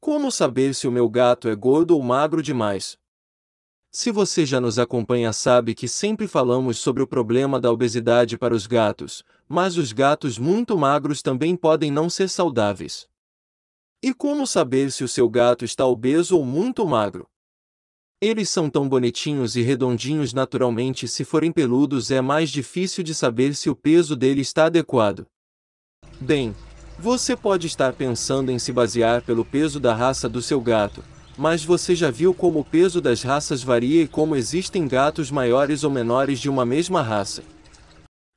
Como saber se o meu gato é gordo ou magro demais? Se você já nos acompanha, sabe que sempre falamos sobre o problema da obesidade para os gatos, mas os gatos muito magros também podem não ser saudáveis. E como saber se o seu gato está obeso ou muito magro? Eles são tão bonitinhos e redondinhos naturalmente, se forem peludos é mais difícil de saber se o peso dele está adequado. Bem, você pode estar pensando em se basear pelo peso da raça do seu gato, mas você já viu como o peso das raças varia e como existem gatos maiores ou menores de uma mesma raça.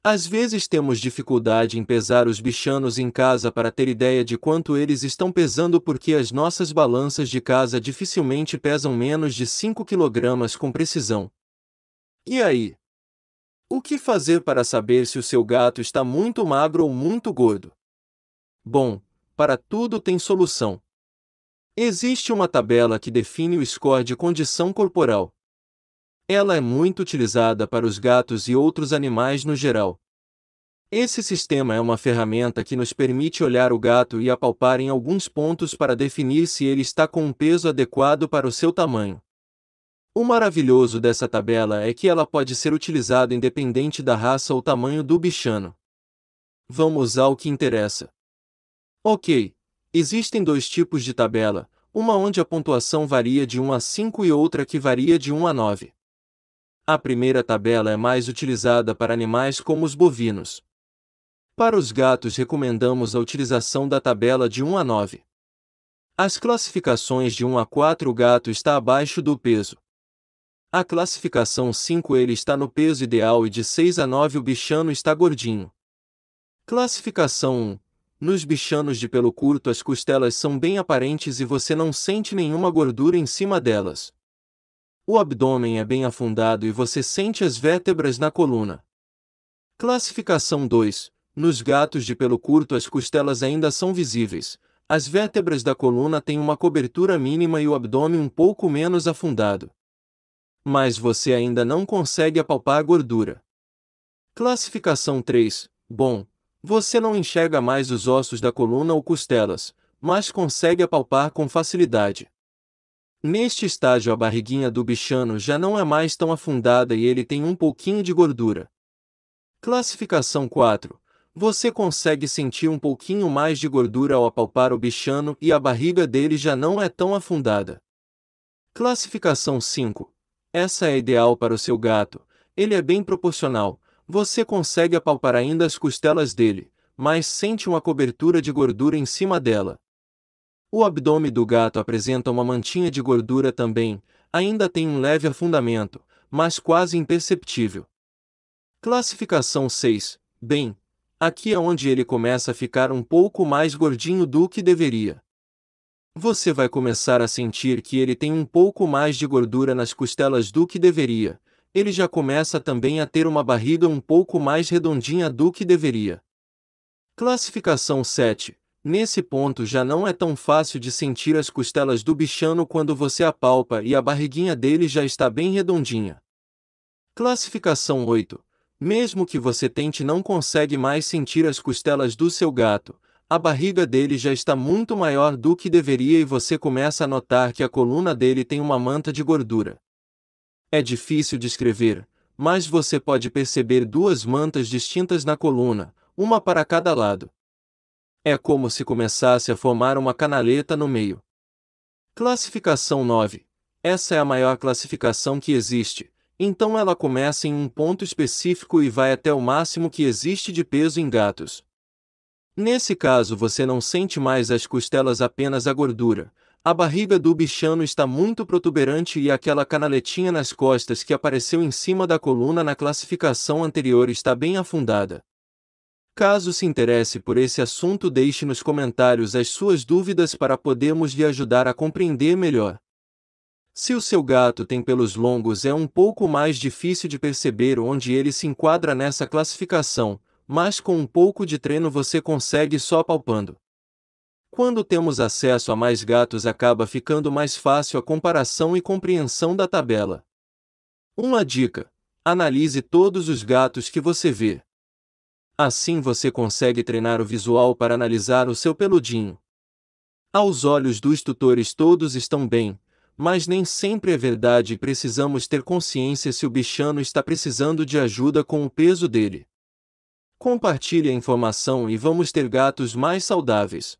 Às vezes temos dificuldade em pesar os bichanos em casa para ter ideia de quanto eles estão pesando porque as nossas balanças de casa dificilmente pesam menos de 5 kg com precisão. E aí? O que fazer para saber se o seu gato está muito magro ou muito gordo? Bom, para tudo tem solução. Existe uma tabela que define o score de condição corporal. Ela é muito utilizada para os gatos e outros animais no geral. Esse sistema é uma ferramenta que nos permite olhar o gato e apalpar em alguns pontos para definir se ele está com um peso adequado para o seu tamanho. O maravilhoso dessa tabela é que ela pode ser utilizada independente da raça ou tamanho do bichano. Vamos ao que interessa. Ok. Existem dois tipos de tabela, uma onde a pontuação varia de 1 a 5 e outra que varia de 1 a 9. A primeira tabela é mais utilizada para animais como os bovinos. Para os gatos, recomendamos a utilização da tabela de 1 a 9. As classificações de 1 a 4 o gato está abaixo do peso. A classificação 5 ele está no peso ideal e de 6 a 9 o bichano está gordinho. Classificação 1 nos bichanos de pelo curto as costelas são bem aparentes e você não sente nenhuma gordura em cima delas. O abdômen é bem afundado e você sente as vértebras na coluna. Classificação 2. Nos gatos de pelo curto as costelas ainda são visíveis. As vértebras da coluna têm uma cobertura mínima e o abdômen um pouco menos afundado. Mas você ainda não consegue apalpar a gordura. Classificação 3. Bom, você não enxerga mais os ossos da coluna ou costelas, mas consegue apalpar com facilidade. Neste estágio, a barriguinha do bichano já não é mais tão afundada e ele tem um pouquinho de gordura. Classificação 4. Você consegue sentir um pouquinho mais de gordura ao apalpar o bichano e a barriga dele já não é tão afundada. Classificação 5. Essa é ideal para o seu gato. Ele é bem proporcional, você consegue apalpar ainda as costelas dele, mas sente uma cobertura de gordura em cima dela. O abdômen do gato apresenta uma mantinha de gordura também, ainda tem um leve afundamento, mas quase imperceptível. Classificação 6. Bem, aqui é onde ele começa a ficar um pouco mais gordinho do que deveria. Você vai começar a sentir que ele tem um pouco mais de gordura nas costelas do que deveria, ele já começa também a ter uma barriga um pouco mais redondinha do que deveria. Classificação 7. Nesse ponto já não é tão fácil de sentir as costelas do bichano quando você apalpa e a barriguinha dele já está bem redondinha. Classificação 8. Mesmo que você tente não consegue mais sentir as costelas do seu gato, a barriga dele já está muito maior do que deveria e você começa a notar que a coluna dele tem uma manta de gordura. É difícil descrever, mas você pode perceber duas mantas distintas na coluna, uma para cada lado. É como se começasse a formar uma canaleta no meio. Classificação 9. Essa é a maior classificação que existe, então ela começa em um ponto específico e vai até o máximo que existe de peso em gatos. Nesse caso você não sente mais as costelas apenas a gordura, a barriga do bichano está muito protuberante e aquela canaletinha nas costas que apareceu em cima da coluna na classificação anterior está bem afundada. Caso se interesse por esse assunto, deixe nos comentários as suas dúvidas para podermos lhe ajudar a compreender melhor. Se o seu gato tem pelos longos, é um pouco mais difícil de perceber onde ele se enquadra nessa classificação, mas com um pouco de treino você consegue só palpando. Quando temos acesso a mais gatos, acaba ficando mais fácil a comparação e compreensão da tabela. Uma dica: analise todos os gatos que você vê. Assim você consegue treinar o visual para analisar o seu peludinho. Aos olhos dos tutores, todos estão bem, mas nem sempre é verdade e precisamos ter consciência se o bichano está precisando de ajuda com o peso dele. Compartilhe a informação e vamos ter gatos mais saudáveis.